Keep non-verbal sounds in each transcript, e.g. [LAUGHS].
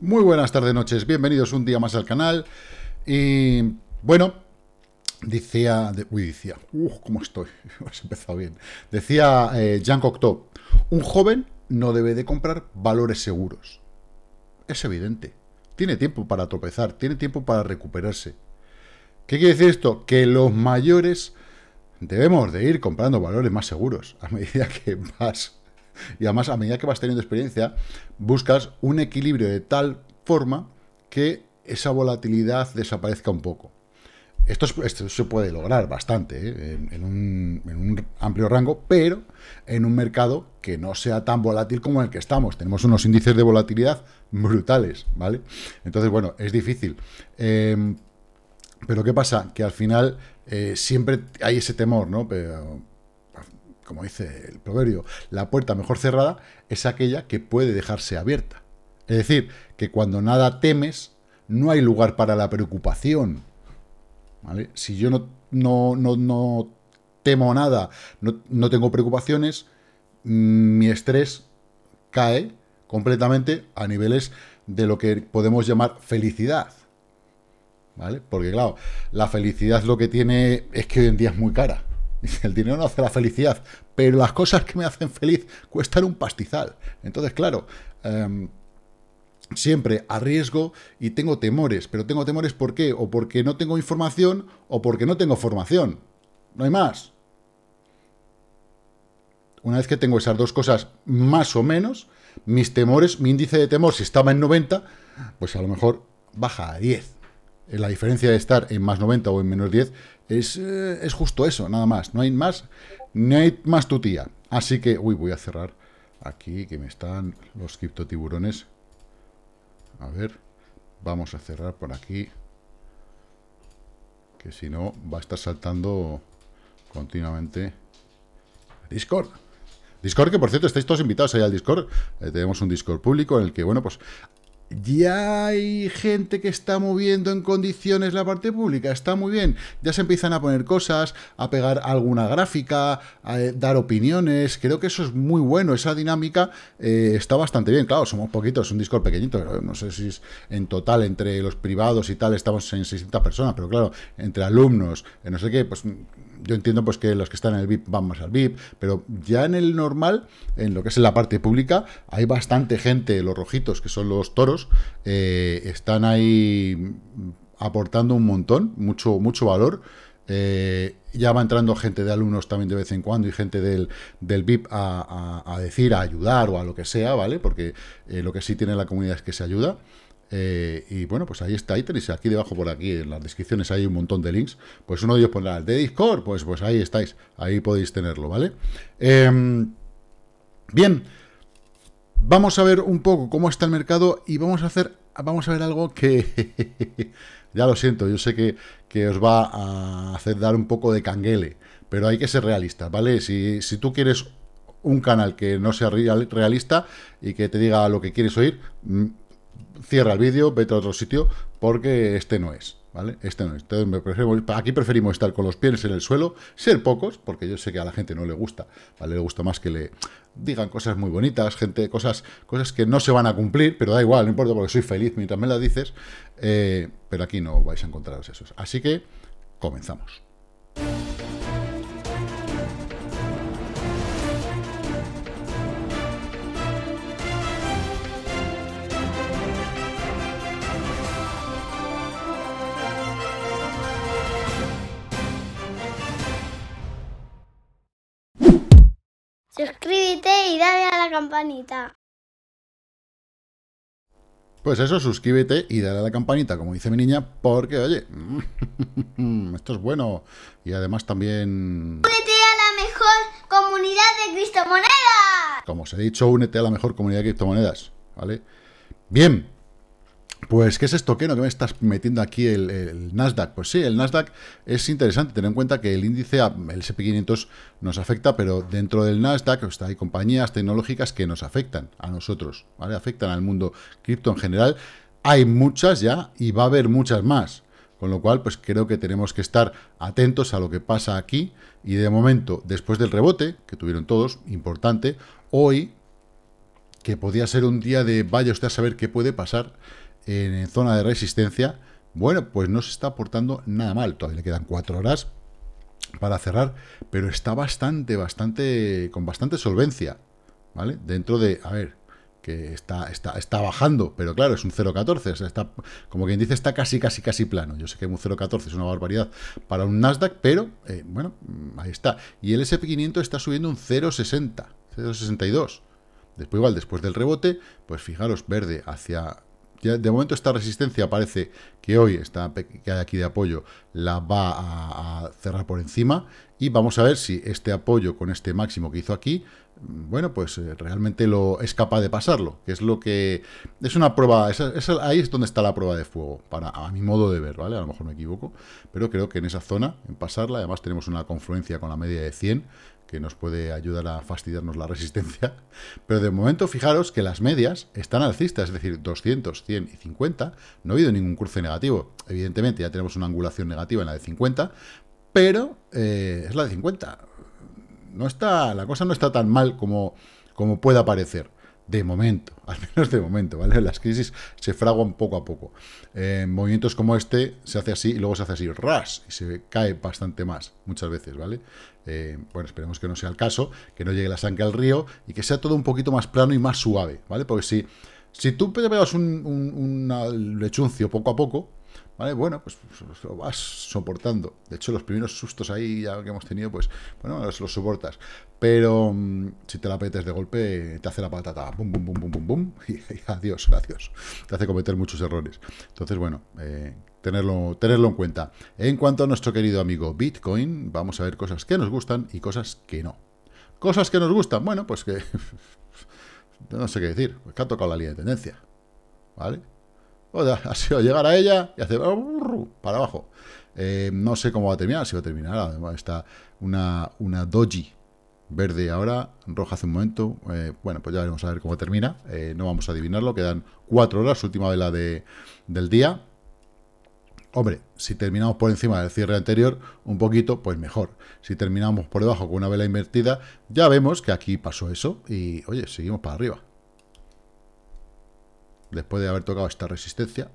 Muy buenas tardes, noches, bienvenidos un día más al canal. Y bueno, decía, de, uy, decía, uff, cómo estoy, [LAUGHS] has empezado bien. Decía eh, Jean Cocteau, un joven no debe de comprar valores seguros. Es evidente, tiene tiempo para tropezar, tiene tiempo para recuperarse. ¿Qué quiere decir esto? Que los mayores debemos de ir comprando valores más seguros a medida que [LAUGHS] vas [LAUGHS] Y además, a medida que vas teniendo experiencia, buscas un equilibrio de tal forma que esa volatilidad desaparezca un poco. Esto, se puede lograr bastante ¿eh? en, un, amplio rango, pero en un mercado que no sea tan volátil como el que estamos. Tenemos unos índices de volatilidad brutales, ¿vale? Entonces, bueno, es difícil. Em, pero ¿qué pasa? Que al final eh, siempre hay ese temor, ¿no? como dice el proverbio, la puerta mejor cerrada es aquella que puede dejarse abierta. Es decir, que cuando nada temes, no hay lugar para la preocupación. ¿Vale? Si yo no, no, no, temo nada, no, tengo preocupaciones, mm, mi estrés cae completamente a niveles de lo que podemos llamar felicidad. ¿Vale? Porque claro, la felicidad lo que tiene es que hoy en día es muy cara. [LAUGHS] el dinero no hace la felicidad, pero las cosas que me hacen feliz cuestan un pastizal. Entonces, claro, em, siempre arriesgo y tengo temores, pero tengo temores ¿por qué? O porque no tengo información o porque no tengo formación. No hay más. Una vez que tengo esas dos cosas más o menos, mis temores, mi índice de temor, si estaba en 90, pues a lo mejor baja a 10. Eh, la diferencia de estar en más 90 o en menos 10 eh, es, justo eso, nada más. No hay más, no hay más tutía. Así que, uy, voy a cerrar aquí que me están los criptotiburones. A ver, vamos a cerrar por aquí. Que si no, va a estar saltando continuamente Discord. Discord, que por cierto, estáis todos invitados ahí al Discord. Eh, tenemos un Discord público en el que, bueno, pues ya hay gente que está moviendo en condiciones la parte pública, está muy bien. Ya se empiezan a poner cosas, a pegar alguna gráfica, a eh, dar opiniones. Creo que eso es muy bueno, esa dinámica eh, está bastante bien. Claro, somos poquitos, es un Discord pequeñito, no sé si es en total entre los privados y tal estamos en 600 personas, pero claro, entre alumnos, eh, no sé qué, pues yo entiendo pues que los que están en el VIP van más al VIP, pero ya en el normal, en lo que es la parte pública, hay bastante gente, los rojitos, que son los toros, eh, están ahí aportando un montón, mucho, mucho valor. Eh, ya va entrando gente de alumnos también de vez en cuando y gente del, VIP a, decir, a ayudar o a lo que sea, ¿vale? Porque eh, lo que sí tiene la comunidad es que se ayuda. Eh, y bueno, pues ahí está, ahí tenéis aquí debajo por aquí en las descripciones hay un montón de links. Pues uno de ellos pondrá el de Discord, pues, pues ahí estáis, ahí podéis tenerlo, ¿vale? Em, bien, vamos a ver un poco cómo está el mercado y vamos a hacer, vamos a ver algo que, [LAUGHS] ya lo siento, yo sé que, que os va a hacer dar un poco de canguele, pero hay que ser realista, ¿vale? Si, si tú quieres un canal que no sea realista y que te diga lo que quieres oír, mm, cierra el vídeo, vete a otro sitio, porque este no es. ¿Vale? Este no es. Entonces aquí preferimos estar con los pies en el suelo, ser pocos, porque yo sé que a la gente no le gusta, ¿vale? Le gusta más que le digan cosas muy bonitas, gente, cosas, cosas que no se van a cumplir, pero da igual, no importa, porque soy feliz mientras me la dices, eh, pero aquí no vais a encontraros esos. Así que comenzamos. campanita. Pues eso, suscríbete y dale a la campanita, como dice mi niña, porque, oye, [LAUGHS] esto es bueno. Y además también... ¡Únete a la mejor comunidad de criptomonedas! Como os he dicho, únete a la mejor comunidad de criptomonedas, ¿vale? Bien, pues, ¿qué es esto? ¿Qué no? ¿Qué me estás metiendo aquí el, Nasdaq? Pues sí, el Nasdaq es interesante. Tener en cuenta que el índice, ah, el SP500 nos afecta, pero dentro del Nasdaq pues, hay compañías tecnológicas que nos afectan a nosotros, ¿vale? Afectan al mundo cripto en general. Hay muchas ya y va a haber muchas más. Con lo cual, pues creo que tenemos que estar atentos a lo que pasa aquí. Y de momento, después del rebote, que tuvieron todos, importante, hoy, que podía ser un día de vaya usted a saber qué puede pasar, en zona de resistencia, bueno, pues no se está portando nada mal. Todavía le quedan 4 horas para cerrar, pero está bastante, bastante, con bastante solvencia, ¿vale? Dentro de, a ver, que está, está, está bajando, pero claro, es un 0,14, o está, como quien dice, está casi, casi, casi plano. Yo sé que un 0,14 es una barbaridad para un Nasdaq, pero, eh, bueno, ahí está. Y el SP500 está subiendo un 0,60, 0,62. Después igual, después del rebote, pues fijaros, verde hacia de momento esta resistencia parece que hoy, está que hay aquí de apoyo, la va a, cerrar por encima y vamos a ver si este apoyo con este máximo que hizo aquí, mm, bueno, pues eh, realmente lo es capaz de pasarlo, que es lo que... Es una prueba, ahí es donde está la prueba de fuego, para, a mi modo de ver, ¿vale? A lo mejor me equivoco, pero creo que en esa zona, en pasarla, además tenemos una confluencia con la media de 100, que nos puede ayudar a fastidiarnos la resistencia. [LAUGHS] Pero de momento, fijaros que las medias están alcistas, es decir, 200, 100 y 50. No ha habido ningún cruce negativo. Evidentemente, ya tenemos una angulación negativa en la de 50, pero eh, es la de 50. No está, la cosa no está tan mal como, como pueda parecer. De momento, [LAUGHS] al menos de momento, ¿vale? Las crisis se fraguan poco a poco. en eh, movimientos como este se hace así y luego se hace así, ras, y se cae bastante más, muchas veces, ¿vale? Eh, bueno, esperemos que no sea el caso, que no llegue la sangre al río y que sea todo un poquito más plano y más suave, ¿vale? Porque si, si tú pegas un, un lechuncio poco a poco, ¿Vale? Bueno, pues, pues, pues, lo vas soportando. De hecho, los primeros sustos ahí ya que hemos tenido, pues, bueno, los, soportas. Pero mm, si te la petes de golpe, te hace la patata, ¡Bum, bum, bum, bum, bum! [LAUGHS] y, adiós, gracias. Te hace cometer muchos errores. Entonces, bueno, eh, tenerlo, tenerlo en cuenta. En cuanto a nuestro querido amigo Bitcoin, vamos a ver cosas que nos gustan y cosas que no. Cosas que nos gustan, bueno, pues que... [LAUGHS] no sé qué decir, pues que ha tocado la línea de tendencia, ¿vale? O sea, ha sido llegar a ella y hacer uh, uh, para abajo. Eh, no sé cómo va a terminar, si va a terminar. Además, está una, una doji verde ahora, roja hace un momento. Eh, bueno, pues ya veremos a ver cómo termina. Eh, no vamos a adivinarlo, quedan cuatro horas, última vela del día. Hombre, si terminamos por encima del cierre anterior, un poquito, pues mejor. Si terminamos por debajo con una vela invertida, ya vemos que aquí pasó eso y, oye, seguimos para arriba después de haber tocado esta resistencia,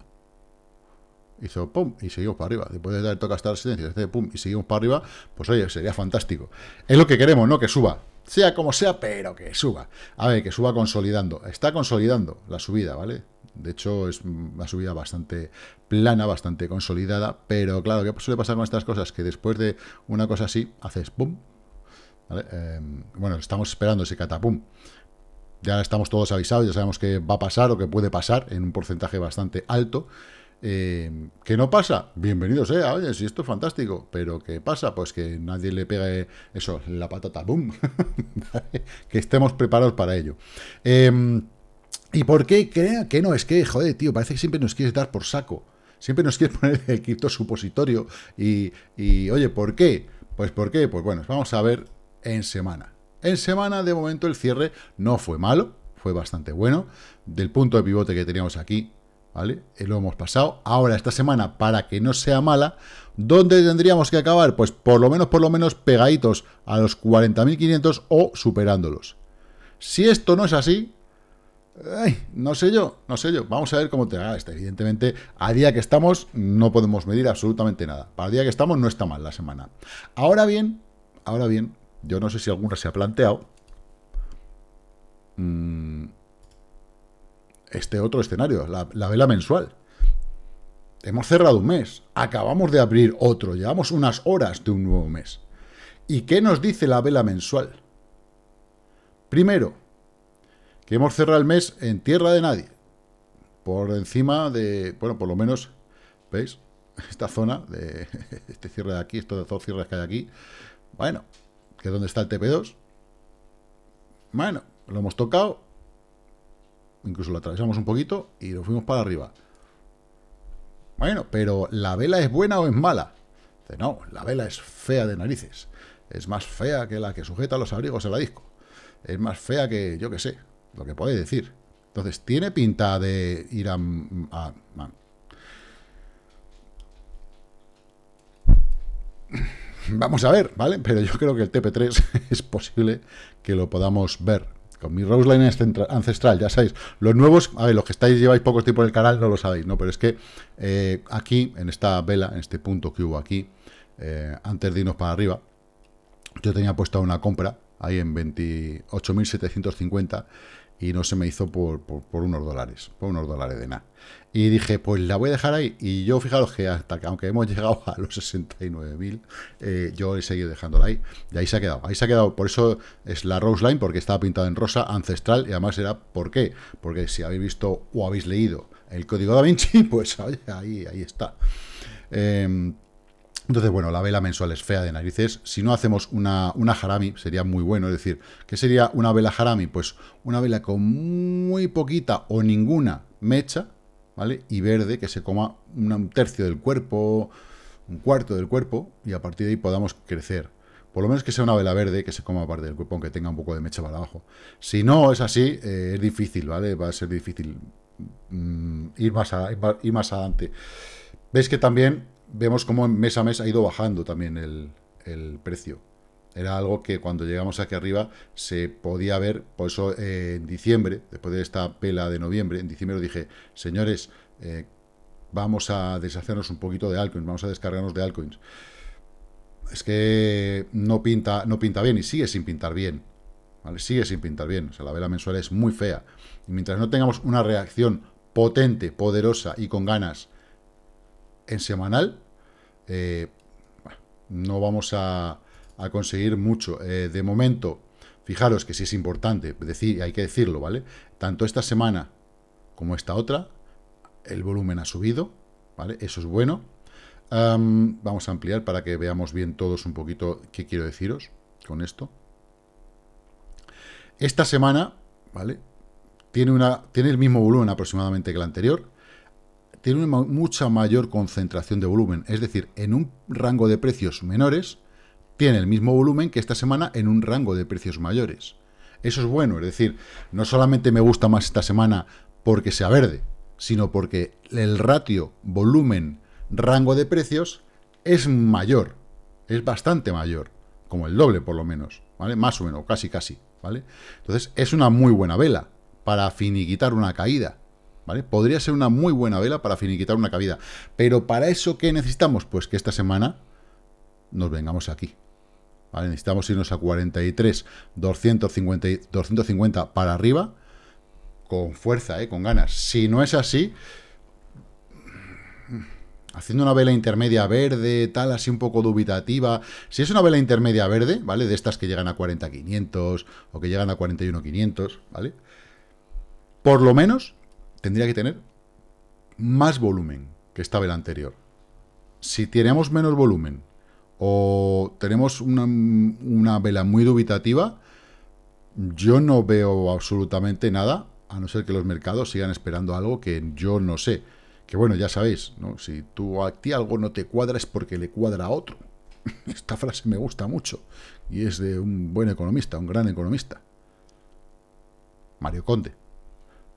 hizo pum y seguimos para arriba. Después de haber tocado esta resistencia, pum y seguimos para arriba, pues oye, sería fantástico. Es lo que queremos, ¿no? Que suba. Sea como sea, pero que suba. A ver, que suba consolidando. Está consolidando la subida, ¿vale? De hecho, es una subida bastante plana, bastante consolidada, pero claro, ¿qué suele pasar con estas cosas? Que después de una cosa así, haces pum. Em, bueno, estamos esperando ese catapum ya estamos todos avisados, ya sabemos que va a pasar o que puede pasar en un porcentaje bastante alto. Eh, ¿Qué no pasa? Bienvenidos, ¿eh? oye, si esto es fantástico. ¿Pero qué pasa? Pues que nadie le pegue eso, la patata, boom. [LAUGHS] que estemos preparados para ello. Em, ¿Y por qué crea que no? Es que, joder, tío, parece que siempre nos quieres dar por saco. Siempre nos quieres [LAUGHS] poner el cripto supositorio. Y, y, oye, ¿por qué? Pues, ¿por qué? Pues, bueno, vamos a ver en semana. En semana, de momento, el cierre no fue malo, fue bastante bueno. Del punto de pivote que teníamos aquí, ¿vale? Eh, lo hemos pasado. Ahora, esta semana, para que no sea mala, ¿dónde tendríamos que acabar? Pues por lo menos, por lo menos, pegaditos a los 40.500 o superándolos. Si esto no es así, no sé yo, no sé yo. Vamos a ver cómo te haga esto. Evidentemente, a día que estamos, no podemos medir absolutamente nada. Para el día que estamos, no está mal la semana. Ahora bien, ahora bien, yo no sé si alguna se ha planteado mm, este otro escenario, la, la vela mensual. Hemos cerrado un mes, acabamos de abrir otro, llevamos unas horas de un nuevo mes. ¿Y qué nos dice la vela mensual? Primero, que hemos cerrado el mes en tierra de nadie. Por encima de, bueno, por lo menos, ¿veis? [LAUGHS] Esta zona, de [LAUGHS] este cierre de aquí, estos dos cierres que hay aquí. Bueno, que es está el TP2. Bueno, lo hemos tocado. Incluso lo atravesamos un poquito y lo fuimos para arriba. Bueno, pero ¿la vela es buena o es mala? no, la vela es fea de narices. Es más fea que la que sujeta los abrigos a la disco. Es más fea que, yo qué sé, lo que podéis decir. Entonces, ¿tiene pinta de ir a Vamos a ver, ¿vale? Pero yo creo que el TP3 [LAUGHS] es posible que lo podamos ver. Con mi Line ancestral, ya sabéis. Los nuevos, a ver, los que estáis lleváis poco tiempo en el canal no lo sabéis, ¿no? Pero es que eh, aquí, en esta vela, en este punto que hubo aquí, eh, antes de irnos para arriba, yo tenía puesta una compra ahí en 28.750 y no se me hizo por, por, unos dólares, por unos dólares de nada. Y dije, pues la voy a dejar ahí. Y yo, fijaros que hasta que aunque hemos [LAUGHS] llegado a los 69.000, eh, yo he seguido dejándola ahí. Y ahí se ha quedado, ahí se ha quedado. Por eso es la Rose Line, porque estaba pintada en rosa, ancestral, y además era, ¿por qué? Porque si habéis visto o habéis leído el código da Vinci, [LAUGHS] pues ahí, ahí está. Em, entonces, bueno, la vela mensual es fea de narices. Si no hacemos una, una sería muy bueno. Es decir, ¿qué sería una vela harami? Pues una vela con muy poquita o ninguna mecha, ¿vale? Y verde, que se coma un tercio del cuerpo, un cuarto del cuerpo, y a partir de ahí podamos crecer. Por lo menos que sea una vela verde, que se coma parte del cuerpo, aunque tenga un poco de mecha para abajo. Si no es así, eh, es difícil, ¿vale? Va a ser difícil mm, ir, más ir más adelante. Veis que también vemos cómo mes a mes ha ido bajando también el, precio. Era algo que cuando llegamos aquí arriba se podía ver, por eso eh, en diciembre, después de esta pela de noviembre, en diciembre dije, señores, eh, vamos a deshacernos un poquito de altcoins, vamos a descargarnos de altcoins. Es que no pinta, no pinta bien y sigue sin pintar bien. ¿vale? Sigue sin pintar bien. O sea, la vela mensual es muy fea. Y mientras no tengamos una reacción potente, poderosa y con ganas en semanal, eh, no vamos a, conseguir mucho. Eh, de momento, fijaros que sí es importante, decir, hay que decirlo, ¿vale? Tanto esta semana como esta otra, el volumen ha subido, ¿vale? Eso es bueno. vamos a ampliar para que veamos bien todos un poquito qué quiero deciros con esto. Esta semana, ¿vale? Tiene, una, tiene el mismo volumen aproximadamente que la anterior, tiene una mucha mayor concentración de volumen. Es decir, en un rango de precios menores, tiene el mismo volumen que esta semana en un rango de precios mayores. Eso es bueno, es decir, no solamente me gusta más esta semana porque sea verde, sino porque el ratio volumen-rango de precios es mayor, es bastante mayor, como el doble por lo menos, ¿vale? Más o menos, casi casi, ¿vale? Entonces es una muy buena vela para finiquitar una caída. ¿vale? Podría ser una muy buena vela para finiquitar una cabida. Pero para eso, ¿qué necesitamos? Pues que esta semana nos vengamos aquí. ¿vale? Necesitamos irnos a 43, 250, 250 para arriba, con fuerza, ¿eh? con ganas. Si no es así, haciendo una vela intermedia verde, tal, así un poco dubitativa. Si es una vela intermedia verde, ¿vale? De estas que llegan a 40.500 o que llegan a 41.500, ¿vale? Por lo menos tendría que tener más volumen que esta vela anterior. Si tenemos menos volumen o tenemos una, una vela muy dubitativa, yo no veo absolutamente nada, a no ser que los mercados sigan esperando algo que yo no sé. Que bueno, ya sabéis, ¿no? si tú a ti algo no te cuadra es porque le cuadra a otro. [LAUGHS] Esta frase me gusta mucho y es de un buen economista, un gran economista. Mario Conde.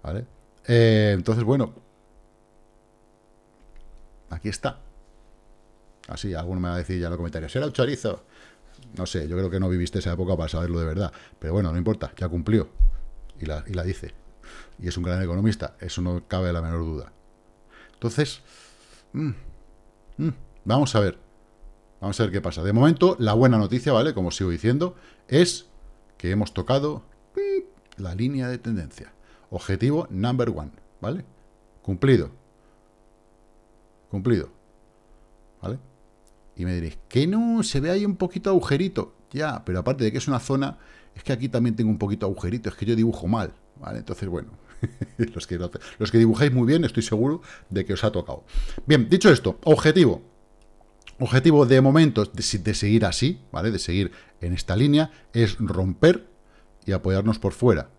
¿Vale? Eh, entonces, bueno, aquí está. Así, alguno me va a decir ya en los comentarios, ¿será el chorizo. No sé, yo creo que no viviste esa época para saberlo de verdad. Pero bueno, no importa, ya cumplió. Y la, dice. Y es un gran economista, eso no cabe la menor duda. Entonces, mm, mm, vamos a ver. Vamos a ver qué pasa. De momento, la buena noticia, ¿vale? Como sigo diciendo, es que hemos tocado mm, la línea de tendencia. Objetivo number one, ¿vale? Cumplido. Cumplido. ¿Vale? Y me diréis, que no, se ve ahí un poquito agujerito. Ya, pero aparte de que es una zona, es que aquí también tengo un poquito agujerito, es que yo dibujo mal, ¿vale? Entonces, bueno, [LAUGHS] los, que, los que dibujáis muy bien, estoy seguro de que os ha tocado. Bien, dicho esto, objetivo. Objetivo de momento, de, de seguir así, ¿vale? De seguir en esta línea, es romper y apoyarnos por fuera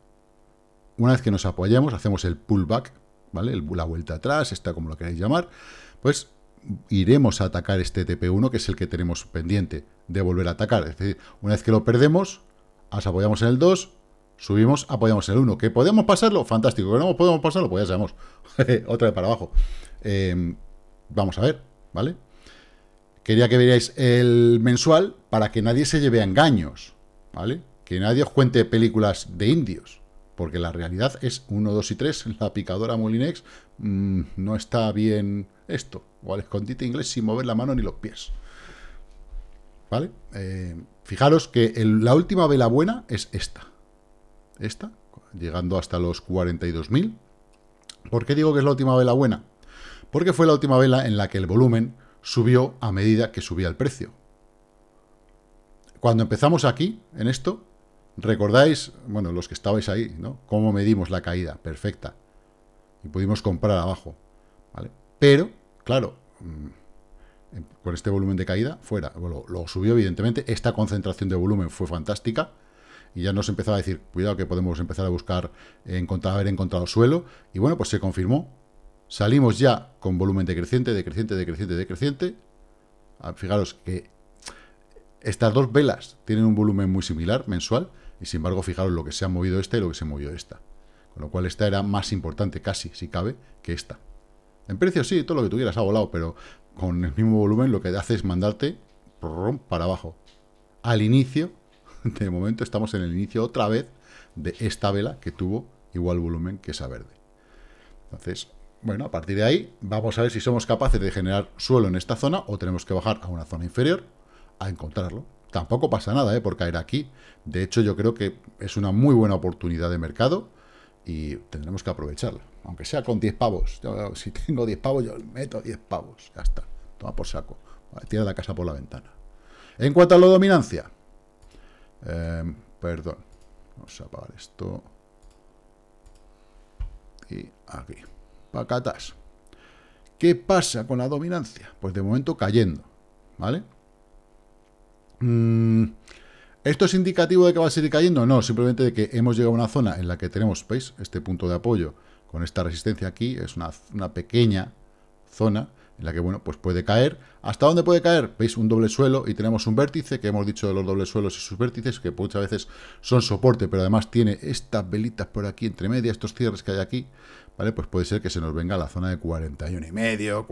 una vez que nos apoyamos, hacemos el pullback, ¿vale? la vuelta atrás, está como lo queréis llamar, pues iremos a atacar este TP1, que es el que tenemos pendiente de volver a atacar. Es decir, una vez que lo perdemos, nos apoyamos en el 2, subimos, apoyamos en el 1. ¿Que podemos pasarlo? Fantástico. ¿Que no podemos pasarlo? Pues ya sabemos. [LAUGHS] Otra vez para abajo. Em, vamos a ver, ¿vale? Quería que vierais el mensual para que nadie se lleve a engaños, ¿vale? Que nadie os cuente películas de indios. Porque la realidad es 1, 2 y 3. La picadora Molinex mm, no está bien esto. O al escondite inglés sin mover la mano ni los pies. ¿Vale? Eh, fijaros que la última vela buena es esta. Esta, llegando hasta los 42.000. ¿Por qué digo que es la última vela buena? Porque fue la última vela en la que el volumen subió a medida que subía el precio. Cuando empezamos aquí, en esto, Recordáis, bueno, los que estabais ahí, ¿no? Cómo medimos la caída, perfecta. Y pudimos comprar abajo, ¿vale? Pero, claro, mm, em, con este volumen de caída, fuera. Bueno, lo, subió, evidentemente. Esta concentración de volumen fue fantástica. Y ya nos empezaba a decir, cuidado que podemos empezar a buscar, encontrar, haber encontrado suelo. Y bueno, pues se confirmó. Salimos ya con volumen decreciente, decreciente, decreciente, decreciente. Ah, fijaros que estas dos velas tienen un volumen muy similar mensual. Y sin embargo, fijaros lo que se ha movido esta y lo que se movió esta. Con lo cual esta era más importante casi, si cabe, que esta. En precio sí, todo lo que tuvieras ha volado, pero con el mismo volumen lo que hace es mandarte para abajo. Al inicio, [LAUGHS] de momento estamos en el inicio otra vez de esta vela que tuvo igual volumen que esa verde. Entonces, bueno, a partir de ahí vamos a ver si somos capaces de generar suelo en esta zona o tenemos que bajar a una zona inferior a encontrarlo. Tampoco pasa nada ¿eh? por caer aquí. De hecho, yo creo que es una muy buena oportunidad de mercado y tendremos que aprovecharla. Aunque sea con 10 pavos. si tengo 10 pavos, yo meto 10 pavos. Ya está. Toma por saco. tira la casa por la ventana. En cuanto a la dominancia. Em, perdón. Vamos a apagar esto. Y aquí. Pacatas. ¿Qué pasa con la dominancia? Pues de momento cayendo. ¿Vale? Mm, ¿Esto es indicativo de que va a seguir cayendo? No, simplemente de que hemos llegado a una zona en la que tenemos, ¿veis? Este punto de apoyo con esta resistencia aquí, es una, pequeña zona en la que, bueno, pues puede caer. ¿Hasta dónde puede caer? Veis un doble suelo y tenemos un vértice, que hemos dicho de los dobles suelos y sus vértices, que muchas veces son soporte, pero además tiene estas velitas por aquí entre medias, estos cierres que hay aquí, ¿vale? Pues puede ser que se nos venga a la zona de 41,5 y medio,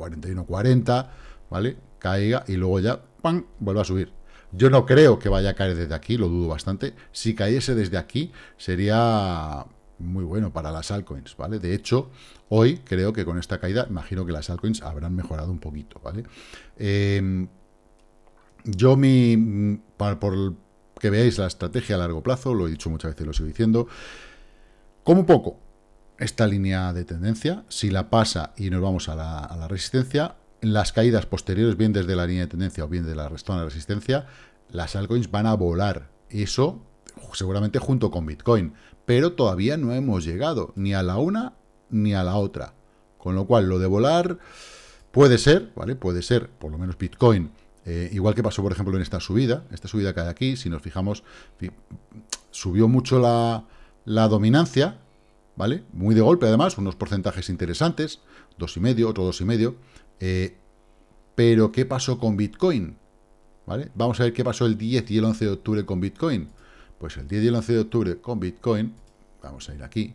¿vale? Caiga y luego ya, ¡pam!, vuelva a subir. Yo no creo que vaya a caer desde aquí, lo dudo bastante. Si cayese desde aquí, sería muy bueno para las altcoins, ¿vale? De hecho, hoy creo que con esta caída, imagino que las altcoins habrán mejorado un poquito, ¿vale? Em, yo mi... Para, por que veáis la estrategia a largo plazo, lo he dicho muchas veces, y lo sigo diciendo, como poco esta línea de tendencia, si la pasa y nos vamos a la, a la resistencia, las caídas posteriores, bien desde la línea de tendencia o bien de la zona de resistencia, las altcoins van a volar. Eso seguramente junto con Bitcoin. Pero todavía no hemos llegado ni a la una ni a la otra. Con lo cual, lo de volar puede ser, ¿vale? Puede ser, por lo menos Bitcoin, eh, igual que pasó, por ejemplo, en esta subida, esta subida que hay aquí, si nos fijamos, subió mucho la, la dominancia, ¿vale? Muy de golpe, además, unos porcentajes interesantes, dos y medio, otro dos y medio, eh, pero, ¿qué pasó con Bitcoin? ¿Vale? Vamos a ver qué pasó el 10 y el 11 de octubre con Bitcoin. Pues el 10 y el 11 de octubre con Bitcoin, vamos a ir aquí,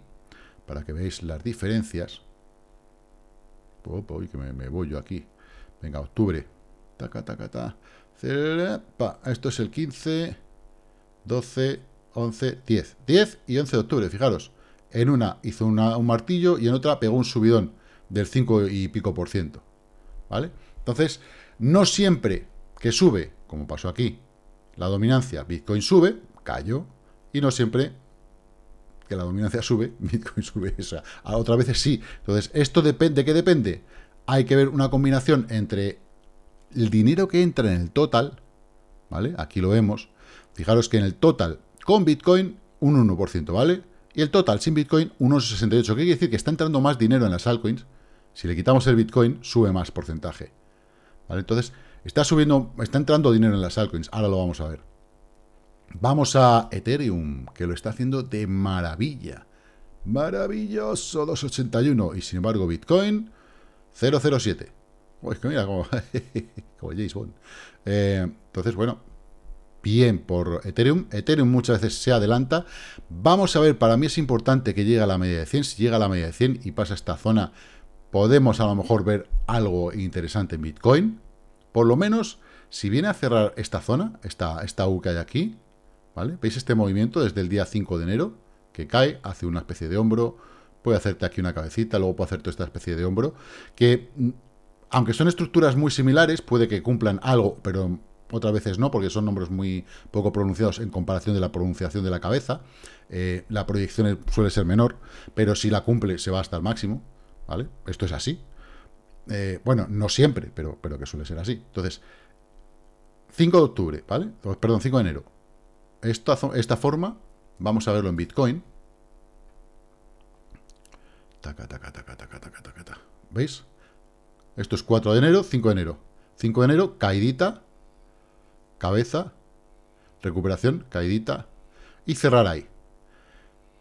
para que veáis las diferencias. Uy, que me, voy yo aquí. Venga, octubre. Esto es el 15, 12, 11, 10. 10 y 11 de octubre, fijaros. En una hizo un martillo y en otra pegó un subidón del 5 y pico por ciento. ¿vale? Entonces, no siempre que sube, como pasó aquí, la dominancia, Bitcoin sube, cayó, y no siempre que la dominancia sube, [LAUGHS] Bitcoin sube. O sea, a otras veces sí. Entonces, ¿esto depende? ¿De qué depende? Hay que ver una combinación entre el dinero que entra en el total, ¿vale? Aquí lo vemos. Fijaros que en el total con Bitcoin, un 1%, ¿vale? Y el total sin Bitcoin, 1,68. ¿Qué quiere decir? Que está entrando más dinero en las altcoins si le quitamos el Bitcoin, sube más porcentaje. Entonces, está subiendo, está entrando dinero en las altcoins. Ahora lo vamos a ver. Vamos a Ethereum, que lo está haciendo de maravilla. Maravilloso 281. Y sin embargo, Bitcoin 007. Uy, que mira, [LAUGHS] como, como eh, entonces, bueno, bien por Ethereum. Ethereum muchas veces se adelanta. Vamos a ver, para mí es importante que llegue a la media de 100. Si llega a la media de 100 y pasa esta zona podemos a lo mejor ver algo interesante en Bitcoin, por lo menos si viene a cerrar esta zona, esta, esta U que hay aquí, ¿vale? ¿Veis este movimiento desde el día 5 de enero? Que cae, hace una especie de hombro, puede hacerte aquí una cabecita, luego puede hacerte esta especie de hombro, que mm, aunque son estructuras muy similares, puede que cumplan algo, pero otras veces no, porque son nombres muy poco pronunciados en comparación de la pronunciación de la cabeza. Eh, la proyección suele ser menor, pero si la cumple se va hasta el máximo, ¿vale? Esto es así. Eh, bueno, no siempre, pero, pero que suele ser así. Entonces, 5 de octubre, ¿vale? Perdón, 5 de enero. Esta, esta forma, vamos a verlo en Bitcoin. ¿Veis? Esto es 4 de enero, 5 de enero. 5 de enero, caídita. cabeza, recuperación, caídita. y cerrar ahí.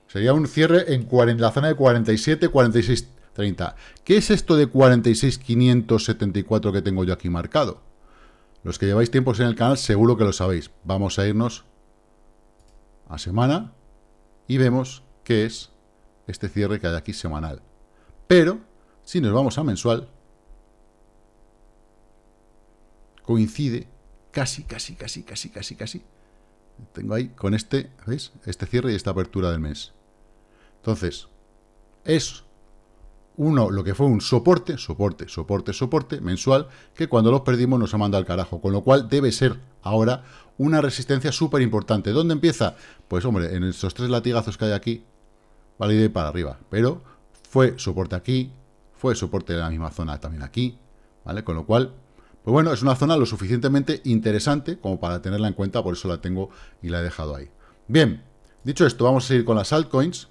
Sería un cierre en, en la zona de 47, 46, 30. ¿Qué es esto de 46,574 que tengo yo aquí marcado? Los que lleváis tiempos en el canal seguro que lo sabéis. Vamos a irnos a semana y vemos qué es este cierre que hay aquí semanal. Pero, si nos vamos a mensual, coincide casi, casi, casi, casi, casi, casi. Tengo ahí con este, ¿veis? Este cierre y esta apertura del mes. Entonces, es uno, lo que fue un soporte, soporte, soporte, soporte mensual, que cuando los perdimos nos ha mandado al carajo, con lo cual debe ser ahora una resistencia súper importante. ¿Dónde empieza? Pues hombre, en estos tres latigazos que hay aquí, vale, de para arriba, pero fue soporte aquí, fue soporte en la misma zona también aquí, ¿vale? Con lo cual, pues bueno, es una zona lo suficientemente interesante como para tenerla en cuenta, por eso la tengo y la he dejado ahí. Bien, dicho esto, vamos a seguir con las altcoins.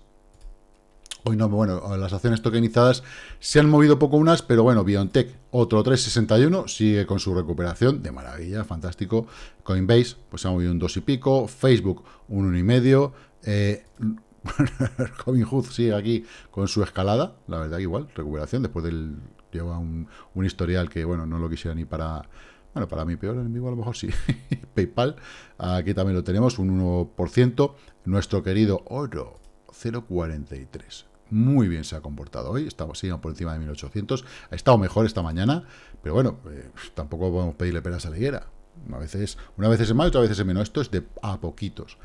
Hoy no, bueno, las acciones tokenizadas se han movido poco unas, pero bueno, BioNTech, otro 361, sigue con su recuperación, de maravilla, fantástico. Coinbase, pues se ha movido un 2 y pico. Facebook, un 1,5. Eh, [LAUGHS] Robin Hood sigue aquí con su escalada, la verdad igual, recuperación, después del lleva un, un, historial que, bueno, no lo quisiera ni para... Bueno, para mí peor enemigo a lo mejor sí. [LAUGHS] PayPal, aquí también lo tenemos, un 1%. Nuestro querido oro, 0,43 muy bien se ha comportado hoy, estamos siguiendo por encima de 1800, ha estado mejor esta mañana, pero bueno, eh, tampoco podemos pedirle peras a la higuera. A veces, una vez es más... otra vez es menos. Esto es de a poquitos.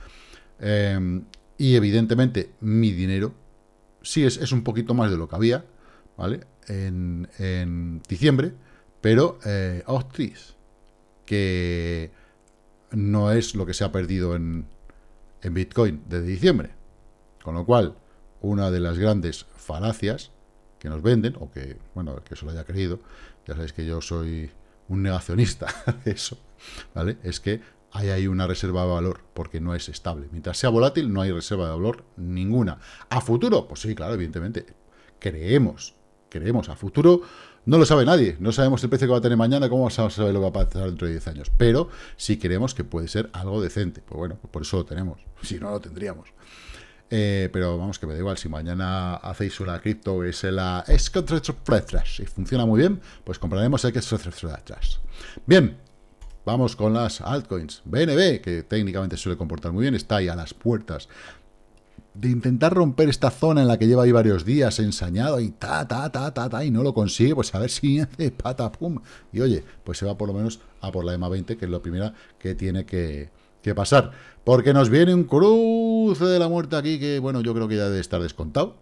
Em, y evidentemente, mi dinero sí es, un poquito más de lo que había, ¿vale? En, diciembre, pero eh, que no es lo que se ha perdido en, en Bitcoin desde diciembre. Con lo cual, una de las grandes falacias que nos venden, o que, bueno, que eso lo haya creído, ya sabéis que yo soy un negacionista [LAUGHS] de eso, ¿vale? Es que ahí hay una reserva de valor, porque no es estable. Mientras sea volátil, no hay reserva de valor ninguna. ¿A futuro? Pues sí, claro, evidentemente. Creemos, creemos. A futuro no lo sabe nadie. No sabemos el precio que va a tener mañana, cómo vamos a saber lo que va a pasar dentro de 10 años. Pero si creemos que puede ser algo decente. Pues bueno, pues por eso lo tenemos. [LAUGHS] Si no, lo tendríamos. Eh, pero vamos, que me da igual, si mañana hacéis una cripto es la Trash y funciona muy bien, pues compraremos el Trash. Bien, vamos con las altcoins. BNB, que técnicamente suele comportar muy bien, está ahí a las puertas de intentar romper esta zona en la que lleva ahí varios días ensañado y ta, ta, ta, ta, ta, y no lo consigue, pues a ver si [LAUGHS] hace pata, pum. Y oye, pues se va por lo menos a por la EMA 20, que es la primera que tiene que, ¿Qué pasar. Porque nos viene un cruce de la muerte aquí que, bueno, yo creo que ya debe estar descontado.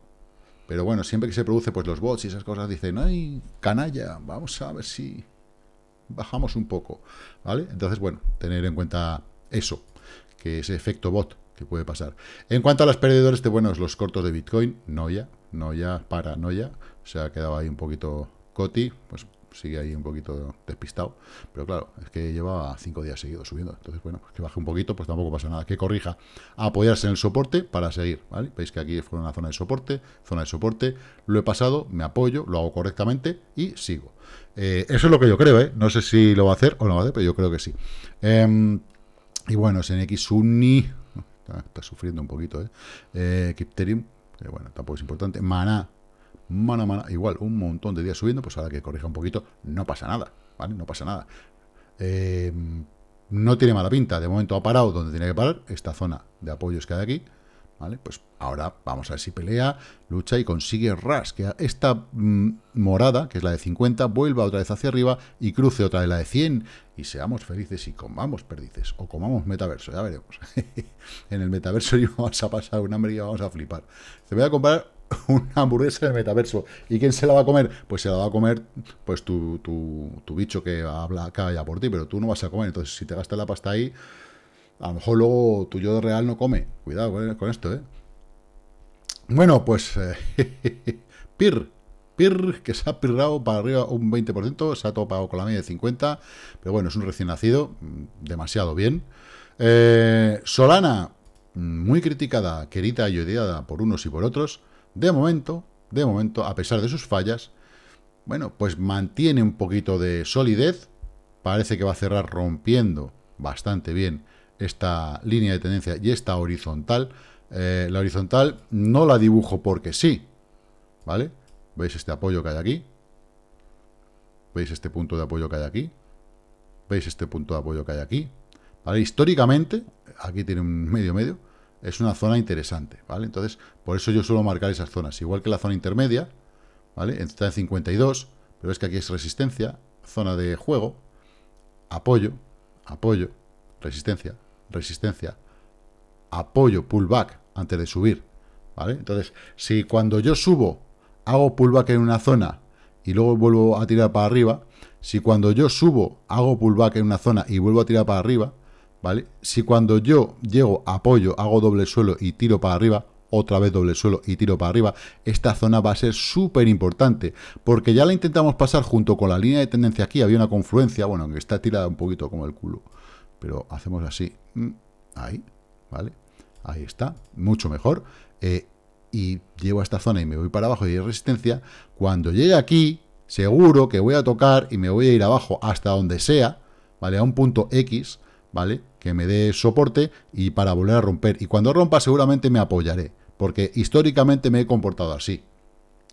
Pero bueno, siempre que se produce, pues los bots y esas cosas dicen, ay, canalla, vamos a ver si bajamos un poco, ¿vale? Entonces, bueno, tener en cuenta eso, que ese efecto bot que puede pasar. En cuanto a los perdedores, de buenos los cortos de Bitcoin, no ya, no ya, para, no ya. Se ha quedado ahí un poquito coti, pues sigue ahí un poquito despistado. Pero claro, es que lleva cinco días seguidos subiendo. Entonces, bueno, que baje un poquito, pues tampoco pasa nada. Que corrija, apoyarse en el soporte para seguir, ¿vale? Veis que aquí fue una zona de soporte, zona de soporte. Lo he pasado, me apoyo, lo hago correctamente y sigo. Eh, eso es lo que yo creo, ¿eh? No sé si lo va a hacer o no lo va a hacer, pero yo creo que sí. Em, y bueno, es en XUNI. está, sufriendo un poquito, ¿eh? Kipterium, eh, que bueno, tampoco es importante. Maná, mano a mano, igual, un montón de días subiendo, pues ahora que corrija un poquito, no pasa nada, ¿vale? No pasa nada. Em, no tiene mala pinta, de momento ha parado donde tiene que parar, esta zona de apoyos que hay aquí, ¿vale? Pues ahora vamos a ver si pelea, lucha y consigue ras, que esta mm, morada, que es la de 50, vuelva otra vez hacia arriba y cruce otra de la de 100 y seamos felices y comamos perdices o comamos metaverso, ya veremos. [LAUGHS] en el metaverso [LAUGHS] yo vamos a pasar un hambre y vamos a flipar. Se voy a comprar [LAUGHS] una hamburguesa de metaverso. ¿Y quién se la va a comer? Pues se la va a comer pues tu, tu, tu bicho que habla que por ti, pero tú no vas a comer. Entonces, si te gastas la pasta ahí, a lo mejor luego tu yo real no come. Cuidado con, esto, ¿eh? Bueno, pues eh, [LAUGHS] Pir, Pir, que se ha pirrado para arriba un 20%, se ha topado con la media de 50, pero bueno, es un recién nacido, mm, demasiado bien. Eh, Solana, mm, muy criticada, querida y odiada por unos y por otros de momento, de momento, a pesar de sus fallas, bueno, pues mantiene un poquito de solidez, parece que va a cerrar rompiendo bastante bien esta línea de tendencia y esta horizontal. Eh, la horizontal no la dibujo porque sí, ¿vale? ¿Veis este apoyo que hay aquí? ¿Veis este punto de apoyo que hay aquí? ¿Veis este punto de apoyo que hay aquí? ¿Vale? Históricamente, aquí tiene un medio medio, es una zona interesante, ¿vale? Entonces, por eso yo suelo marcar esas zonas. Igual que la zona intermedia, ¿vale? Está en 52, pero es que aquí es resistencia, zona de juego, apoyo, apoyo, resistencia, resistencia, apoyo, pullback, antes de subir, ¿vale? Entonces, si cuando yo subo, hago pullback en una zona y luego vuelvo a tirar para arriba, si cuando yo subo, hago pullback en una zona y vuelvo a tirar para arriba, ¿vale? Si cuando yo llego, apoyo, hago doble suelo y tiro para arriba, otra vez doble suelo y tiro para arriba, esta zona va a ser súper importante, porque ya la intentamos pasar junto con la línea de tendencia aquí, había una confluencia, bueno, que está tirada un poquito como el culo, pero hacemos así, mm, ahí, ¿vale? Ahí está, mucho mejor, eh, y llego a esta zona y me voy para abajo y hay resistencia, cuando llegue aquí, seguro que voy a tocar y me voy a ir abajo hasta donde sea, ¿vale? A un punto X, ¿vale? Que me dé soporte y para volver a romper. Y cuando rompa seguramente me apoyaré, porque históricamente me he comportado así.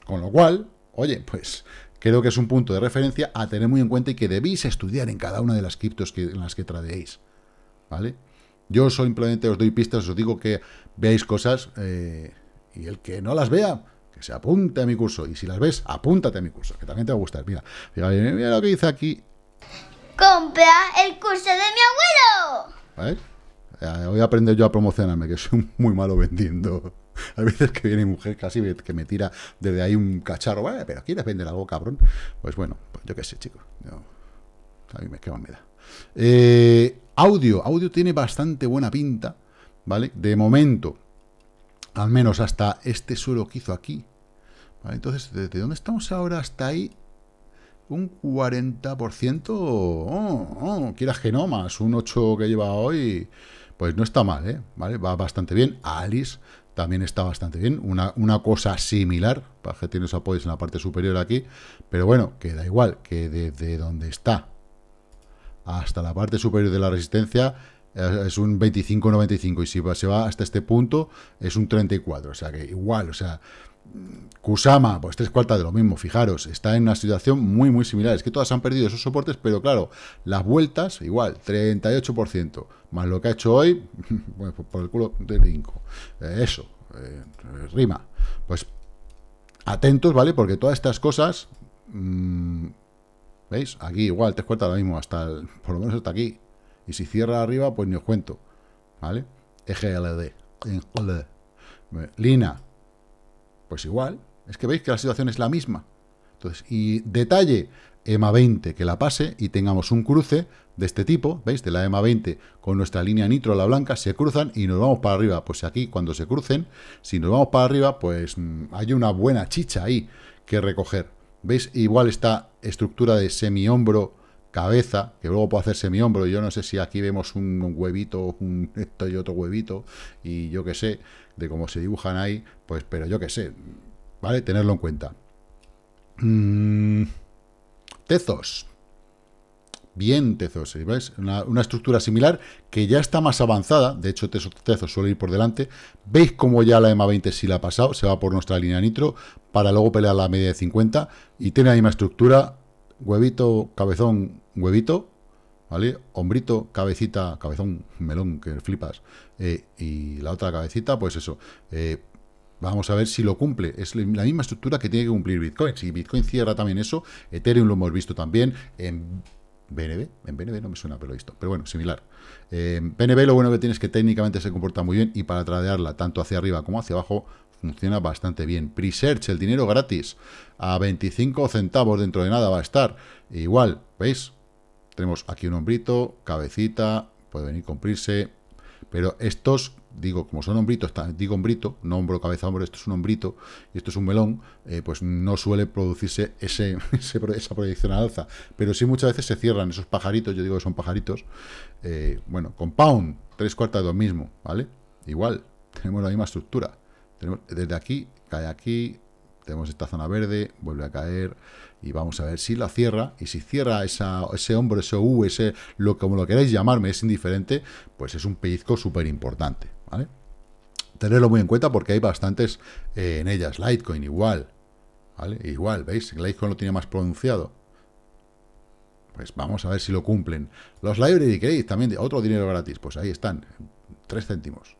Con lo cual, oye, pues creo que es un punto de referencia a tener muy en cuenta y que debéis estudiar en cada una de las criptos que, en las que tradeéis, ¿vale? Yo simplemente os doy pistas, os digo que veáis cosas eh, y el que no las vea, que se apunte a mi curso. Y si las ves, apúntate a mi curso, que también te va a gustar. Mira, mira, mira lo que dice aquí compra el curso de mi abuelo. ¿Vale? Voy a aprender yo a promocionarme, que soy muy malo vendiendo. [LAUGHS] Hay veces que viene mujer casi que me tira desde ahí un cacharro. Vale, pero ¿quieres vender algo, cabrón? Pues bueno, pues yo qué sé, chicos. a mí me, quema eh, audio. Audio tiene bastante buena pinta, ¿vale? De momento, al menos hasta este suelo que hizo aquí. Entonces, ¿desde dónde estamos ahora hasta ahí? Un 40%, oh, oh, quieras más un 8 que lleva hoy, pues no está mal, ¿eh? ¿Vale? Va bastante bien. Alice también está bastante bien. Una, una cosa similar, para que tiene los apoyos en la parte superior aquí. Pero bueno, queda igual, que desde donde está hasta la parte superior de la resistencia eh, es un 25-95 y si se va hasta este punto es un 34, o sea que igual, o sea, Kusama, pues tres cuartas de lo mismo, fijaros, está en una situación muy, muy similar. Es que todas han perdido esos soportes, pero claro, las vueltas, igual, 38%, más lo que ha hecho hoy, [LAUGHS] pues por el culo de 5. Eh, eso, eh, rima. Pues atentos, ¿vale? Porque todas estas cosas, mm, ¿veis? Aquí igual, tres cuartas de lo mismo, hasta el, por lo menos hasta aquí. Y si cierra arriba, pues ni os cuento, ¿vale? EGLD, e Lina, pues igual, es que veis que la situación es la misma. Entonces, y detalle, EMA 20 que la pase y tengamos un cruce de este tipo, ¿veis? De la EMA 20 con nuestra línea nitro, la blanca, se cruzan y nos vamos para arriba. Pues aquí, cuando se crucen, si nos vamos para arriba, pues mm, hay una buena chicha ahí que recoger. ¿Veis? Igual esta estructura de semi-hombro cabeza, que luego puede hacerse mi hombro, yo no sé si aquí vemos un huevito, un esto y otro huevito, y yo qué sé, de cómo se dibujan ahí, pues, pero yo qué sé, ¿vale? Tenerlo en cuenta. Mm, tezos. Bien, Tezos, ¿veis? Una, estructura similar que ya está más avanzada. De hecho, Tezos, Tezos suele ir por delante. Veis cómo ya la m 20 sí la ha pasado. Se va por nuestra línea nitro para luego pelear la media de 50. Y tiene la misma estructura huevito, cabezón, huevito, ¿vale? Hombrito, cabecita, cabezón, melón, que flipas, eh, y la otra cabecita, pues eso. Eh, vamos a ver si lo cumple. Es la misma estructura que tiene que cumplir Bitcoin. Si Bitcoin cierra también eso, Ethereum lo hemos visto también en BNB. En BNB no me suena, pero he visto. Pero bueno, similar. En eh, BNB lo bueno que tienes es que técnicamente se comporta muy bien y para tradearla tanto hacia arriba como hacia abajo funciona bastante bien. Presearch, el dinero gratis, a 25 centavos dentro de nada va a estar. igual, ¿veis? Tenemos aquí un hombrito, cabecita, puede venir a cumplirse. pero estos, digo, como son hombritos, digo hombrito, no hombro, cabeza, hombro, esto es un hombrito y esto es un melón, eh, pues no suele producirse ese, [LAUGHS] esa proyección al alza. Pero sí muchas veces se cierran esos pajaritos, yo digo que son pajaritos. Eh, bueno, compound, tres cuartas de lo mismo, ¿vale? Igual, tenemos la misma estructura desde aquí, cae aquí, tenemos esta zona verde, vuelve a caer y vamos a ver si la cierra y si cierra ese hombro, ese U, ese, lo, como lo queráis llamarme, es indiferente, pues es un pellizco súper importante, ¿vale? Tenerlo muy en cuenta porque hay bastantes eh, en ellas, Litecoin igual, ¿vale? Igual, ¿veis? Litecoin lo tiene más pronunciado. Pues vamos a ver si lo cumplen. Los Library Credit también, otro dinero gratis, pues ahí están, 3 céntimos.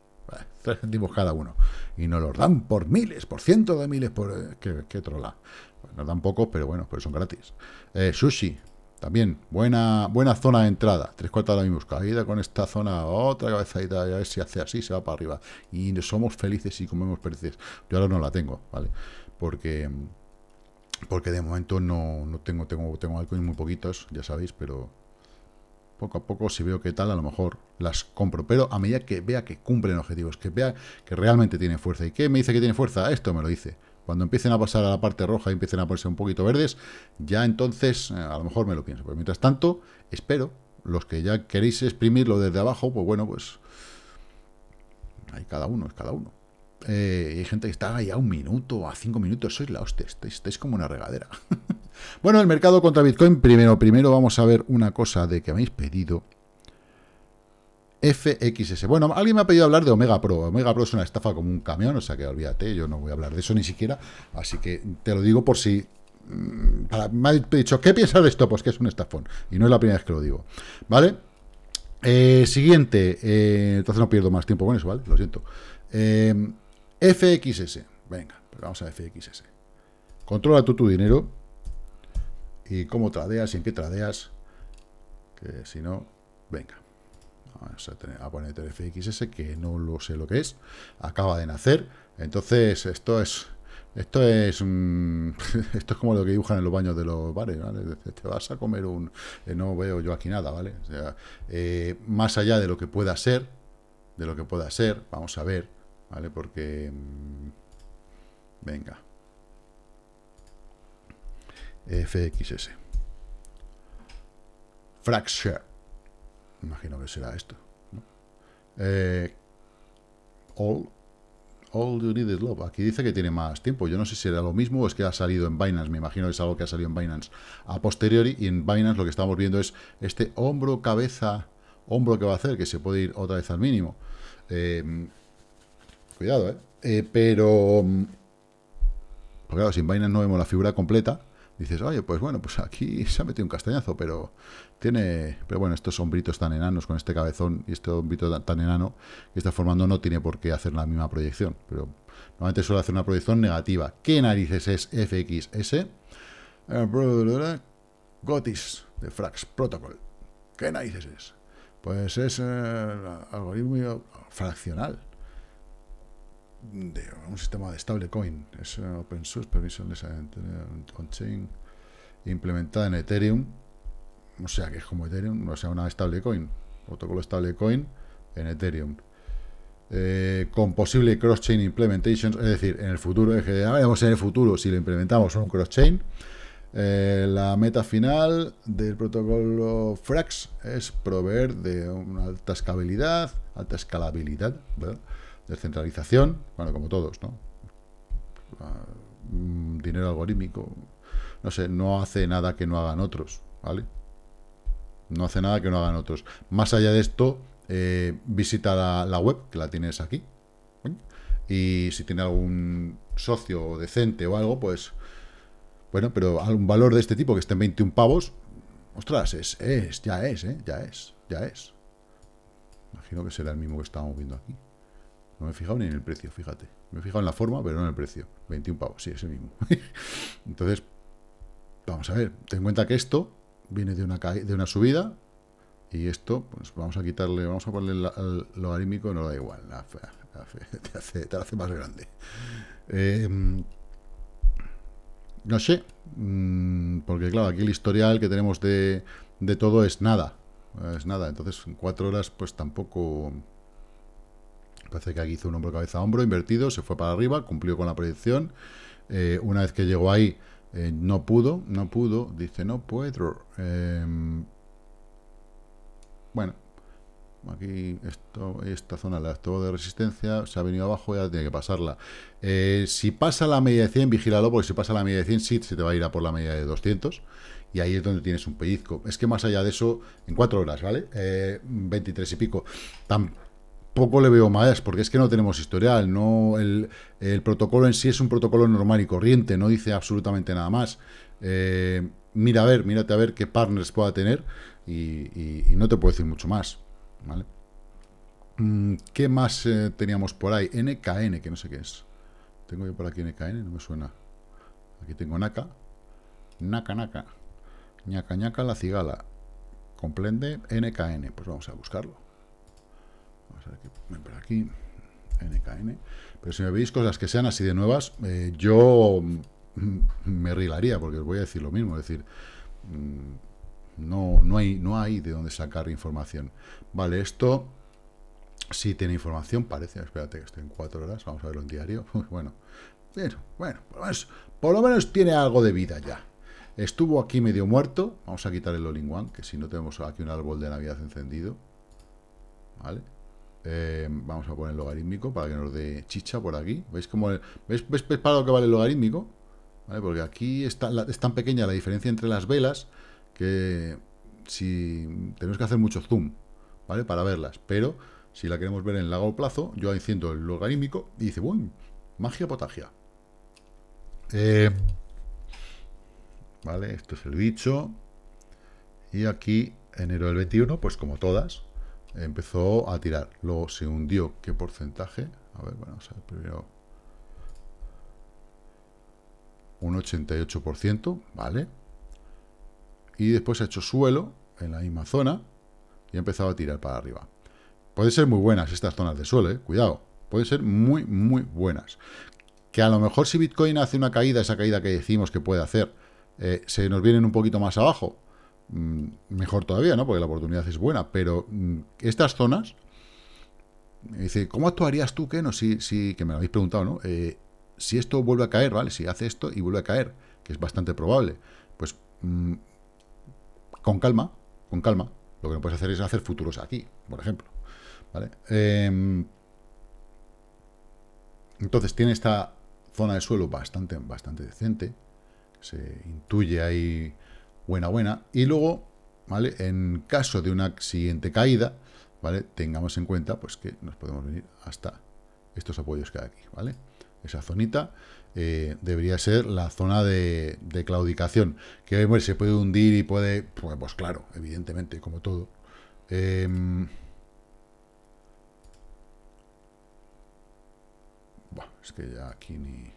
Tres [LAUGHS] cada uno. Y nos los dan por miles, por cientos de miles, por... Eh, qué, trola. Pues nos dan pocos, pero bueno, pues son gratis. Eh, sushi, también, buena, buena zona de entrada. Tres cuartas de la misma caída con esta zona, otra cabezadita, a ver si hace así, se va para arriba. Y somos felices y comemos pereces Yo ahora no la tengo, ¿vale? Porque porque de momento no, no tengo, tengo, tengo algo muy poquitos, ya sabéis, pero poco a poco, si veo qué tal, a lo mejor las compro. Pero a medida que vea que cumplen objetivos, que vea que realmente tienen fuerza. ¿Y qué me dice que tiene fuerza? Esto me lo dice. Cuando empiecen a pasar a la parte roja y empiecen a ponerse un poquito verdes, ya entonces eh, a lo mejor me lo pienso. Pero pues mientras tanto, espero, los que ya queréis exprimirlo desde abajo, pues bueno, pues... Hay cada uno, es cada uno. Eh, hay gente que está ahí a un minuto, a cinco minutos, sois la hostia, estáis, estáis como una regadera. [LAUGHS] Bueno, el mercado contra Bitcoin, primero, primero vamos a ver una cosa de que habéis pedido. FXS. Bueno, alguien me ha pedido hablar de Omega Pro. Omega Pro es una estafa como un camión, o sea que olvídate, yo no voy a hablar de eso ni siquiera. Así que te lo digo por si... Mm, me ha dicho, ¿qué piensas de esto? Pues que es un estafón. Y no es la primera vez que lo digo. ¿Vale? Eh, siguiente. Eh, entonces no pierdo más tiempo con eso, ¿vale? Lo siento. Eh, FXS. Venga, pues vamos a FXS. Controla tú tu dinero y cómo tradeas y en qué tradeas. Que si no, venga. Vamos a, poner poner TFXS, que no lo sé lo que es. Acaba de nacer. Entonces, esto es. Esto es mm, [LAUGHS] esto es como lo que dibujan en los baños de los bares, Te vas a comer un... Eh, no veo yo aquí nada, ¿vale? sea, eh, más allá de lo que pueda ser, de lo que pueda ser, vamos a ver, ¿vale? Porque... Mm, venga, FXS. Fracture. Imagino que será esto. Eh, all. All you need is love. Aquí dice que tiene más tiempo. Yo no sé si era lo mismo o es que ha salido en Binance. Me imagino que es algo que ha salido en Binance a posteriori. Y en Binance lo que estamos viendo es este hombro, cabeza, hombro que va a hacer, que se puede ir otra vez al mínimo. Eh, cuidado, ¿eh? eh pero... Pues claro, si en Binance no vemos la figura completa dices, oye, pues bueno, pues aquí [LAUGHS] se ha metido un castañazo, pero tiene. Pero bueno, estos sombritos tan enanos con este cabezón y este hombrito tan enano que está formando no tiene por qué hacer la misma proyección. Pero normalmente suele hacer una proyección negativa. ¿Qué narices es FXS? Eh, Gotis de Frax Protocol. ¿Qué narices es? Pues es eh, algoritmo fraccional de un sistema de stablecoin. Es open source, permissionless on-chain, implementada en Ethereum. O sea, que es como Ethereum, no sea, una stablecoin, protocolo stablecoin en Ethereum. Eh, con posible cross-chain implementations, es decir, en el futuro, es en el futuro, si lo implementamos un cross-chain, eh, la meta final del protocolo Frax es proveer de una alta escalabilidad, alta escalabilidad, ¿verdad? Descentralización, bueno, como todos, ¿no? Ah, mm, dinero algorítmico, no sé, no hace nada que no hagan otros, ¿vale? No hace nada que no hagan otros. Más allá de esto, eh, visita la, web, que la tienes aquí. Y si tiene algún socio decente o algo, pues... Bueno, pero algún valor de este tipo que esté en 21 pavos, ostras, es, es, ya es, ¿eh? ya es, ya es. Imagino que será el mismo que estábamos viendo aquí. No me he fijado ni en el precio, fíjate. Me he fijado en la forma, pero no en el precio. 21 pavos, sí, ese mismo. [LAUGHS] Entonces, vamos a ver, ten en cuenta que esto viene de una, de una subida y esto, pues vamos a quitarle, vamos a ponerle el logarítmico, no da igual, [LAUGHS] te, hace, hace más grande. Eh, no sé, mm, porque claro, aquí el historial que tenemos de, de todo es nada, es nada, entonces en cuatro horas pues tampoco Parece que aquí hizo un hombro cabeza a hombro invertido, se fue para arriba, cumplió con la proyección. Eh, una vez que llegó ahí, eh, no pudo, no pudo, dice no puedo. Em, bueno, aquí esto, esta zona la todo de resistencia, se ha venido abajo, ya tiene que pasarla. Eh, si pasa la media de 100, vigílalo, porque si pasa la media de 100, sí, se te va a ir a por la media de 200. Y ahí es donde tienes un pellizco. Es que más allá de eso, en cuatro horas, ¿vale? 23 y pico. Tan, poco le veo más, porque es que no tenemos historial, no el, protocolo en sí es un protocolo normal y corriente, no dice absolutamente nada más. Eh, mira a ver, mírate a ver qué partners pueda tener y, no te puedo decir mucho más, ¿vale? Mm, ¿Qué más eh, teníamos por ahí? NKN, que no sé qué es. Tengo yo por aquí NKN, no me suena. Aquí tengo Naka. Naka, Naka. Ñaca, Ñaca, la cigala. Comprende NKN. Pues vamos a buscarlo aquí. NKN. Pero si me veis cosas que sean así de nuevas, eh, yo mm, me rilaría, porque os voy a decir lo mismo. Es decir, mm, no, no, hay, no hay de dónde sacar información. Vale, esto sí tiene información, parece. Espérate que estoy en cuatro horas, vamos a verlo en diario. [LAUGHS] Pues bueno, pero bueno por, lo menos, tiene algo de vida ya. Estuvo aquí medio muerto. Vamos a quitar el all one que si no tenemos aquí un árbol de Navidad encendido. ¿Vale? Eh, vamos a poner logarítmico para que nos dé chicha por aquí. ¿Veis, cómo, el, para lo que vale el logarítmico? ¿Vale? Porque aquí está, es tan pequeña la diferencia entre las velas que si tenemos que hacer mucho zoom ¿vale? para verlas. Pero si la queremos ver en largo plazo, yo enciendo el logarítmico y dice, ¡bum! Magia potagia. Eh, vale, esto es el bicho. Y aquí, enero del 21, pues como todas, empezó a tirar. Luego se hundió. ¿Qué porcentaje? A ver, bueno, vamos a ver primero. Un 88%, ¿vale? Y después ha hecho suelo en la misma zona y ha empezado a tirar para arriba. Pueden ser muy buenas estas zonas de suelo, eh, Cuidado. Pueden ser muy, muy buenas. Que a lo mejor si Bitcoin hace una caída, esa caída que decimos que puede hacer, eh, se nos vienen un poquito más abajo. Mm, mejor todavía, ¿no? Porque la oportunidad es buena, pero mm, estas zonas, dice, ¿cómo actuarías tú, que no? Si, si, que me lo habéis preguntado, ¿no? Eh, si esto vuelve a caer, ¿vale? Si hace esto y vuelve a caer, que es bastante probable, pues mm, con calma, con calma, lo que no puedes hacer es hacer futuros aquí, por ejemplo, ¿vale? Em, entonces tiene esta zona de suelo bastante, bastante decente, se intuye ahí buena, buena. Y luego, ¿vale? En caso de una siguiente caída, ¿vale? Tengamos en cuenta, pues, que nos podemos venir hasta estos apoyos que hay aquí, ¿vale? Esa zonita eh, debería ser la zona de, claudicación. Que se puede hundir y puede... Pues, pues claro, evidentemente, como todo. Em, es que ya aquí ni,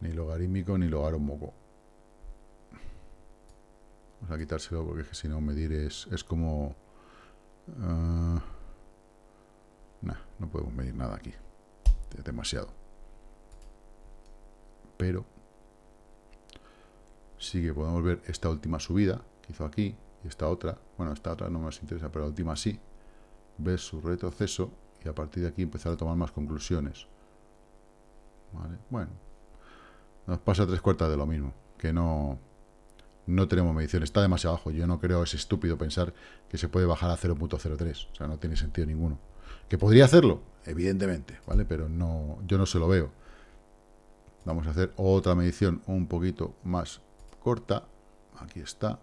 ni logarítmico ni logaro Vamos a quitárselo porque si no medir es, es como... Uh, no podemos medir nada aquí. Es demasiado. Pero sí que podemos ver esta última subida que hizo aquí y esta otra. Bueno, esta otra no nos interesa, pero la última sí. Ver su retroceso y a partir de aquí empezar a tomar más conclusiones. Vale, bueno. Nos pasa tres cuartas de lo mismo. Que no no tenemos medición, está demasiado abajo. Yo no creo, es estúpido pensar que se puede bajar a 0.03, o sea, no tiene sentido ninguno. ¿Que podría hacerlo? Evidentemente, ¿vale? Pero no, yo no se lo veo. Vamos a hacer otra medición un poquito más corta. Aquí está.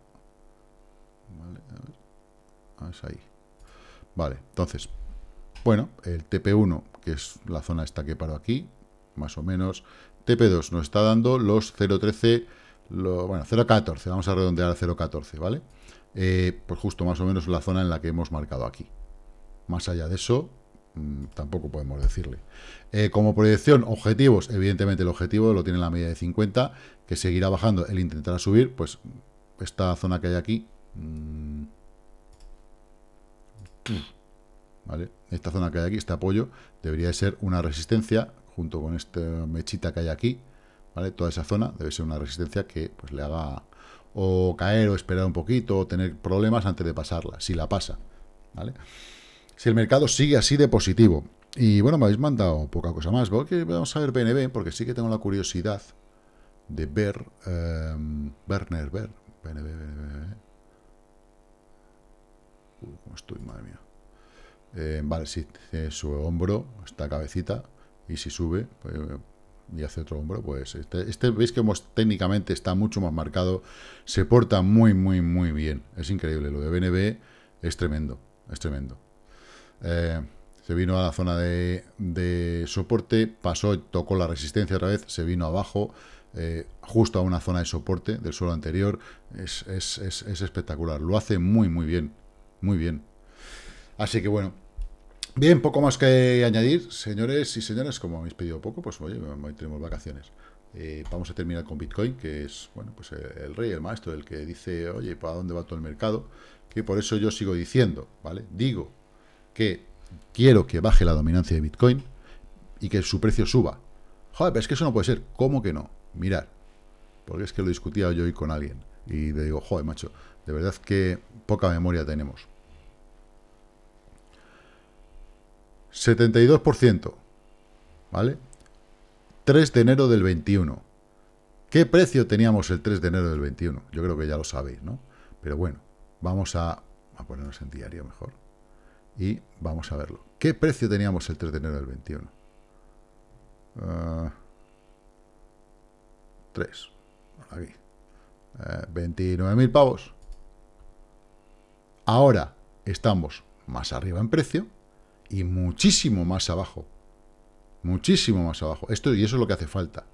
Ah, ahí. Vale, entonces, bueno, el TP1, que es la zona esta que paro aquí, más o menos. TP2 nos está dando los 0.13 bueno, 0.14, vamos a redondear a 0.14, ¿vale? Eh, pues justo más o menos la zona en la que hemos marcado aquí. Más allá de eso, mm, tampoco podemos decirle. Eh, como proyección, objetivos, evidentemente el objetivo lo tiene la media de 50, que seguirá bajando, él intentará subir, pues esta zona que hay aquí... Mm, ¿Vale? Esta zona que hay aquí, este apoyo, debería de ser una resistencia junto con esta mechita que hay aquí, Toda esa zona debe ser una resistencia que pues, le haga o caer o esperar un poquito o tener problemas antes de pasarla, si la pasa, ¿vale? Si el mercado sigue así de positivo. Y bueno, me habéis mandado poca cosa más. vamos a ver BNB, porque sí que tengo la curiosidad de ver... Eh, Werner, ver... BNB, BNB, Uy, uh, cómo estoy, madre mía. Eh, vale, si eh, su hombro, esta cabecita, y si sube, pues, y hace otro hombro, pues este, este, veis que hemos, técnicamente está mucho más marcado, se porta muy, muy, muy bien, es increíble, lo de BNB es tremendo, es tremendo. Eh, se vino a la zona de, soporte, pasó, tocó la resistencia otra vez, se vino abajo, eh, justo a una zona de soporte del suelo anterior, es, es espectacular, lo hace muy, muy bien, muy bien. Así que bueno, Bien, poco más que añadir, señores y señoras, como habéis pedido poco, pues oye, tenemos vacaciones. Eh, vamos a terminar con Bitcoin, que es bueno pues eh, el rey, el maestro, el que dice, oye, ¿para dónde va todo el mercado? Que por eso yo sigo diciendo, ¿vale? Digo que quiero que baje la dominancia de Bitcoin y que su precio suba. Joder, pero es que eso no puede ser. ¿Cómo que no? Mirad, porque es que lo discutía yo hoy con alguien y le digo, joder, macho, de verdad que poca memoria tenemos. 72%, ¿vale? 3 de enero del 21. ¿Qué precio teníamos el 3 de enero del 21? Yo creo que ya lo sabéis, ¿no? Pero bueno, vamos a, a ponernos en diario mejor. Y vamos a verlo. ¿Qué precio teníamos el 3 de enero del 21? 3. Eh, aquí. 29.000 eh, pavos. Ahora estamos más arriba en precio y muchísimo más abajo. Muchísimo más abajo. Esto y eso es lo que hace falta.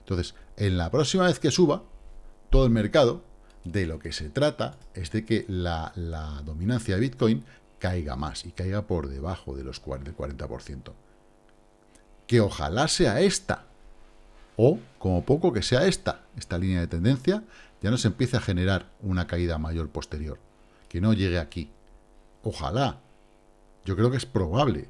Entonces, en la próxima vez que suba, todo el mercado, de lo que se trata es de que la, dominancia de Bitcoin caiga más y caiga por debajo de los 40, 40%. Que ojalá sea esta. O, como poco, que sea esta. Esta línea de tendencia ya no se empiece a generar una caída mayor posterior. Que no llegue aquí. Ojalá yo creo que es probable.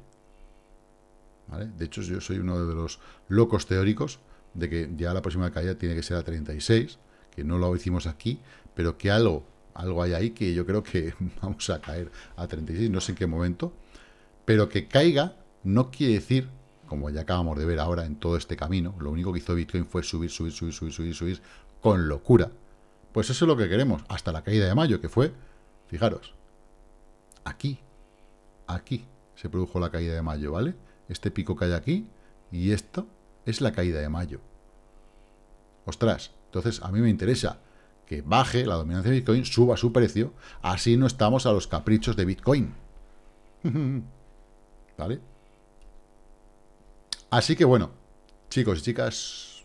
De hecho, yo soy uno de los locos teóricos de que ya la próxima caída tiene que ser a 36, que no lo hicimos aquí, pero que algo, algo hay ahí que yo creo que [LAUGHS] vamos a caer a 36, no sé en qué momento, pero que caiga no quiere decir, como ya acabamos de ver ahora en todo este camino, lo único que hizo Bitcoin fue subir, subir, subir, subir, subir, subir, con locura. Pues eso es lo que queremos, hasta la caída de mayo, que fue, fijaros, aquí, aquí se produjo la caída de mayo, ¿vale? Este pico que hay aquí y esto es la caída de mayo. Ostras, entonces a mí me interesa que baje la dominancia de Bitcoin, suba su precio, así no estamos a los caprichos de Bitcoin. [LAUGHS] ¿Vale? Así que bueno, chicos y chicas,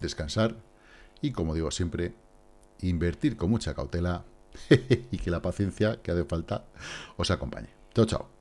descansar y como digo siempre, invertir con mucha cautela [LAUGHS] y que la paciencia que hace falta os acompañe. Chao, chao.